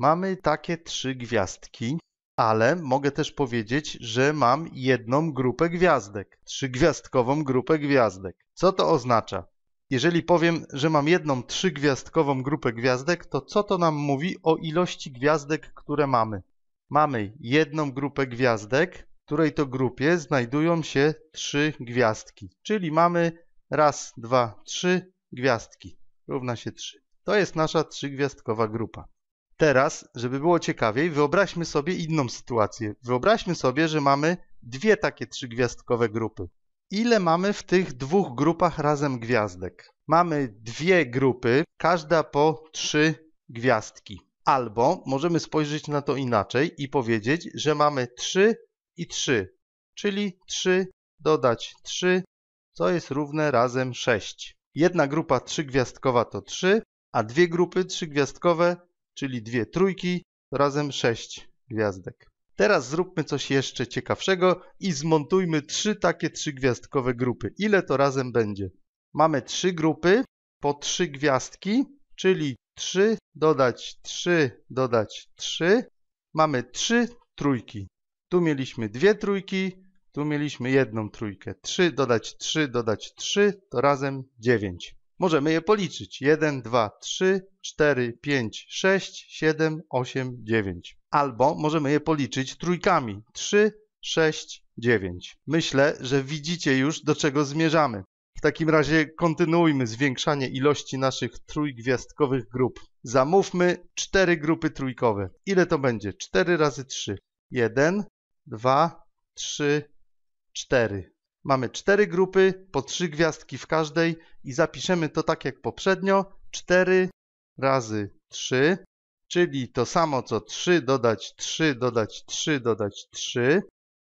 Mamy takie trzy gwiazdki, ale mogę też powiedzieć, że mam jedną grupę gwiazdek, trzygwiazdkową grupę gwiazdek. Co to oznacza? Jeżeli powiem, że mam jedną trzygwiazdkową grupę gwiazdek, to co to nam mówi o ilości gwiazdek, które mamy? Mamy jedną grupę gwiazdek, w której to grupie znajdują się trzy gwiazdki, czyli mamy raz, dwa, trzy gwiazdki równa się trzy. To jest nasza trzygwiazdkowa grupa. Teraz, żeby było ciekawiej, wyobraźmy sobie inną sytuację. Wyobraźmy sobie, że mamy dwie takie trzygwiazdkowe grupy. Ile mamy w tych dwóch grupach razem gwiazdek? Mamy dwie grupy, każda po trzy gwiazdki. Albo możemy spojrzeć na to inaczej i powiedzieć, że mamy 3 i 3, czyli 3 dodać 3, co jest równe razem 6. Jedna grupa trzygwiazdkowa to 3, a dwie grupy trzygwiazdkowe czyli dwie trójki, razem sześć gwiazdek. Teraz zróbmy coś jeszcze ciekawszego i zmontujmy trzy takie trzygwiazdkowe grupy. Ile to razem będzie? Mamy trzy grupy po trzy gwiazdki, czyli 3 dodać 3 dodać 3. Mamy trzy trójki. Tu mieliśmy dwie trójki, tu mieliśmy jedną trójkę. 3 dodać 3 dodać 3 to razem 9. Możemy je policzyć. 1, 2, 3, 4, 5, 6, 7, 8, 9. Albo możemy je policzyć trójkami. 3, 6, 9. Myślę, że widzicie już do czego zmierzamy. W takim razie kontynuujmy zwiększanie ilości naszych trójgwiazdkowych grup. Zamówmy cztery grupy trójkowe. Ile to będzie? 4 razy 3. 1, 2, 3, 4. Mamy cztery grupy, po trzy gwiazdki w każdej i zapiszemy to tak jak poprzednio. 4 razy 3, czyli to samo co 3 dodać 3 dodać 3 dodać 3.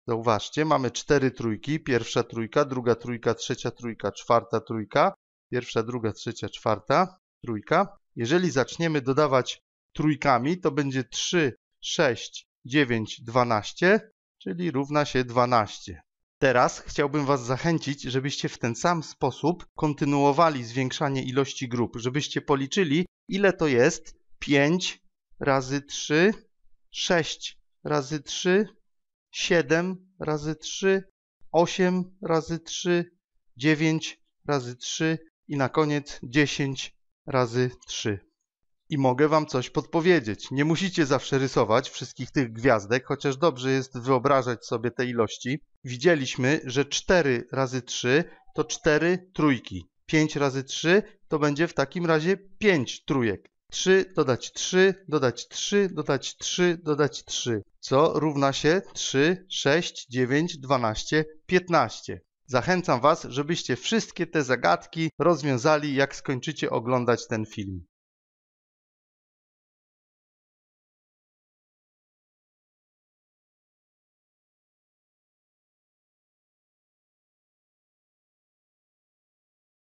Zauważcie, mamy cztery trójki. Pierwsza trójka, druga trójka, trzecia trójka, czwarta trójka. Pierwsza, druga, trzecia, czwarta trójka. Jeżeli zaczniemy dodawać trójkami, to będzie 3, 6, 9, 12, czyli równa się 12. Teraz chciałbym Was zachęcić, żebyście w ten sam sposób kontynuowali zwiększanie ilości grup, żebyście policzyli, ile to jest 5 razy 3, 6 razy 3, 7 razy 3, 8 razy 3, 9 razy 3 i na koniec 10 razy 3 i mogę wam coś podpowiedzieć. Nie musicie zawsze rysować wszystkich tych gwiazdek, chociaż dobrze jest wyobrażać sobie te ilości. Widzieliśmy, że 4 razy 3 to 4 trójki. 5 razy 3 to będzie w takim razie 5 trójek. 3 dodać 3, dodać 3, dodać 3, dodać 3, co równa się 3, 6, 9, 12, 15. Zachęcam Was, żebyście wszystkie te zagadki rozwiązali, jak skończycie oglądać ten film.